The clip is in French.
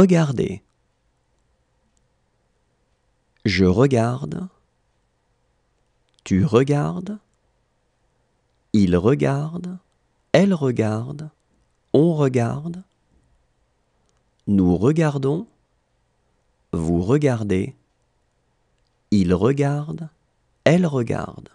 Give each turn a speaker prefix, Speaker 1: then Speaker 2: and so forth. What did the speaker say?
Speaker 1: Regardez. Je regarde. Tu regardes. Il regarde. Elle regarde. On regarde. Nous regardons. Vous regardez. Il regarde. Elle regarde.